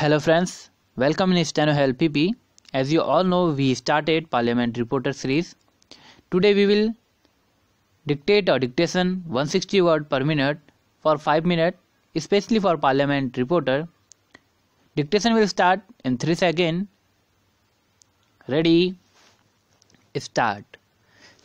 Hello friends, welcome in Steno LPP. As you all know, we started Parliament Reporter series. Today we will dictate or dictation 160 word per minute for 5 minutes, especially for Parliament Reporter. Dictation will start in 3 seconds. Ready? Start.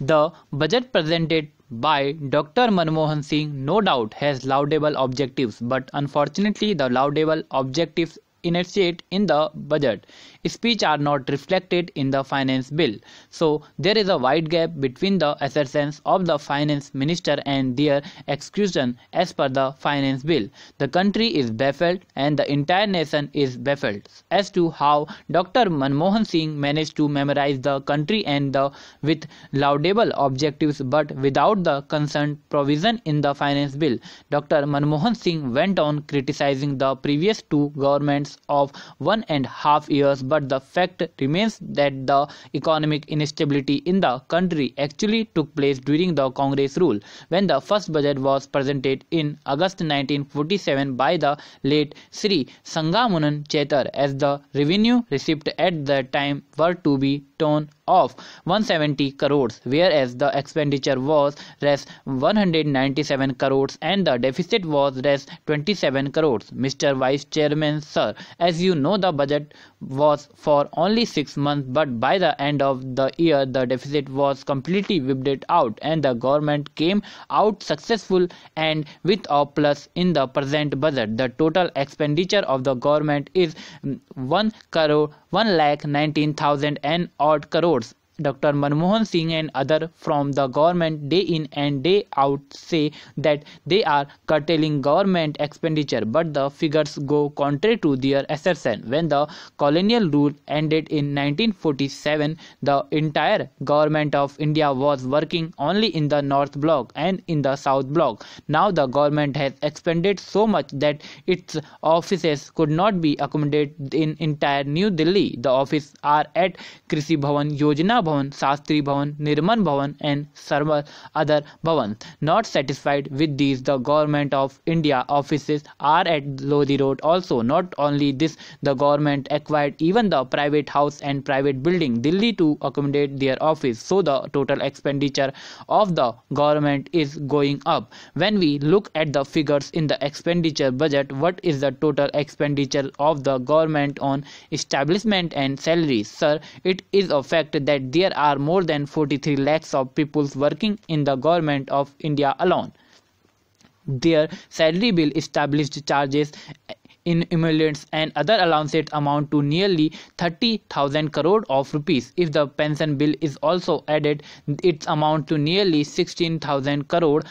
The budget presented by Dr. Manmohan Singh no doubt has laudable objectives, but unfortunately the laudable objectives initiate in the budget speech are not reflected in the finance bill so there is a wide gap between the assertions of the finance minister and their execution as per the finance bill the country is baffled and the entire nation is baffled as to how dr manmohan singh managed to memorize the country and the with laudable objectives but without the concerned provision in the finance bill dr manmohan singh went on criticizing the previous two governments increase of one and a half years but the fact remains that the economic instability in the country actually took place during the Congress rule when the first budget was presented in August 1947 by the late Sri Sangamunan Chetar as the revenue received at that time were to be milestone of 170 crores whereas the expenditure was res 197 crores and the deficit was res 27 crores mr vice chairman sir as you know the budget was for only 6 months but by the end of the year the deficit was completely wiped out and the government came out successful and with a plus in the present budget the total expenditure of the government is 1 crore 1 lakh 19,000 and और crore Dr. Manmohan Singh and other from the government day in and day out say that they are curtailing government expenditure but the figures go contrary to their assertion. When the colonial rule ended in 1947 the entire government of India was working only in the north block and in the south block. Now the government has expanded so much that its offices could not be accommodated in entire New Delhi. The offices are at Krisi Bhavan Yojana Bhavan Bhavan, Sastri Bhavan, Nirman Bhavan and several other Bhavans. Not satisfied with these, the Government of India offices are at Lodhi Road also. Not only this, the government acquired even the private house and private building Delhi to accommodate their office. So the total expenditure of the government is going up. When we look at the figures in the expenditure budget, what is the total expenditure of the government on establishment and salaries? Sir, it is a fact that there there are more than 43 lakhs of people working in the government of India alone. Their salary bill established charges in emoluments and other allowances amount to nearly 30,000 crore of rupees. If the pension bill is also added, it amounts to nearly 16,000 crore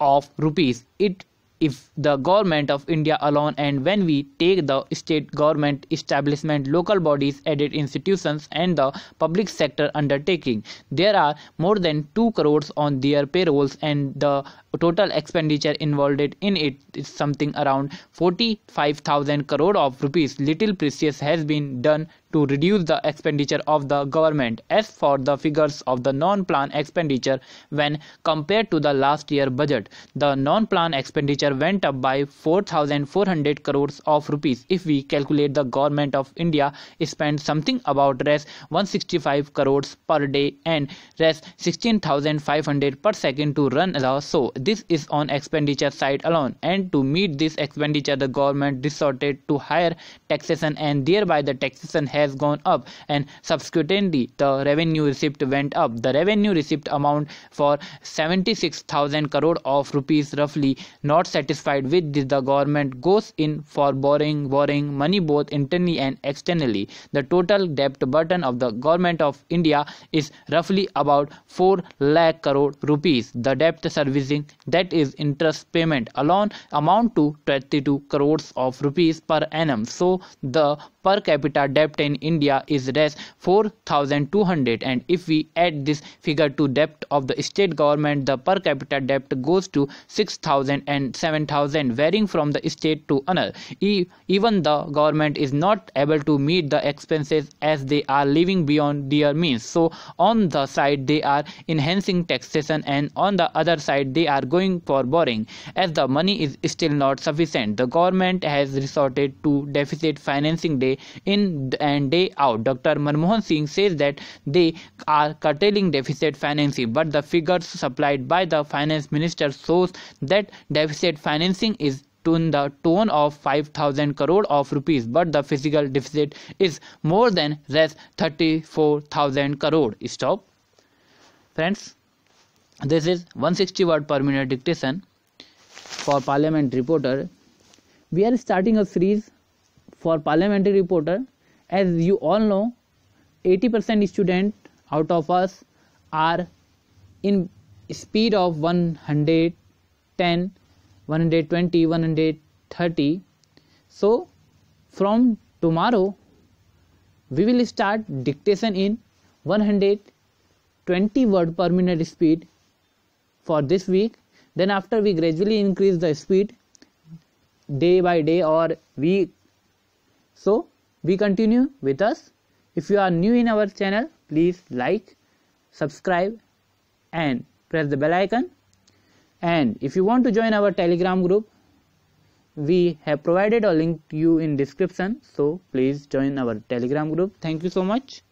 of rupees. It if the government of India alone and when we take the state government establishment local bodies added institutions and the public sector undertaking there are more than 2 crores on their payrolls and the total expenditure involved in it is something around 45000 crore of rupees little precious has been done to reduce the expenditure of the government. As for the figures of the non-plan expenditure when compared to the last year budget, the non-plan expenditure went up by 4,400 crores of rupees. If we calculate the government of India spent something about Rs. 165 crores per day and Rs. 16,500 per second to run the show. This is on expenditure side alone and to meet this expenditure the government resorted to higher taxation and thereby the taxation has has gone up and subsequently the revenue receipt went up. The revenue receipt amount for 76,000 crore of rupees roughly not satisfied with this the government goes in for borrowing borrowing money both internally and externally. The total debt burden of the government of India is roughly about 4 lakh crore rupees. The debt servicing that is interest payment alone amount to 22 crores of rupees per annum. So the per capita debt in India is Rs 4200 and if we add this figure to debt of the state government the per capita debt goes to 6000 and 7000 varying from the state to another. E even the government is not able to meet the expenses as they are living beyond their means. So on the side they are enhancing taxation and on the other side they are going for borrowing as the money is still not sufficient. The government has resorted to deficit financing day in and and day out. Dr. Manmohan Singh says that they are curtailing deficit financing, but the figures supplied by the finance minister shows that deficit financing is in the tone of 5000 crore of rupees but the physical deficit is more than that 34000 crore stop friends this is 160 word per minute dictation for parliament reporter we are starting a series for parliamentary reporter as you all know 80% student out of us are in speed of 110 120 130 so from tomorrow we will start dictation in 120 word per minute speed for this week then after we gradually increase the speed day by day or week so we continue with us. If you are new in our channel, please like, subscribe and press the bell icon. And if you want to join our telegram group, we have provided a link to you in description. So please join our telegram group. Thank you so much.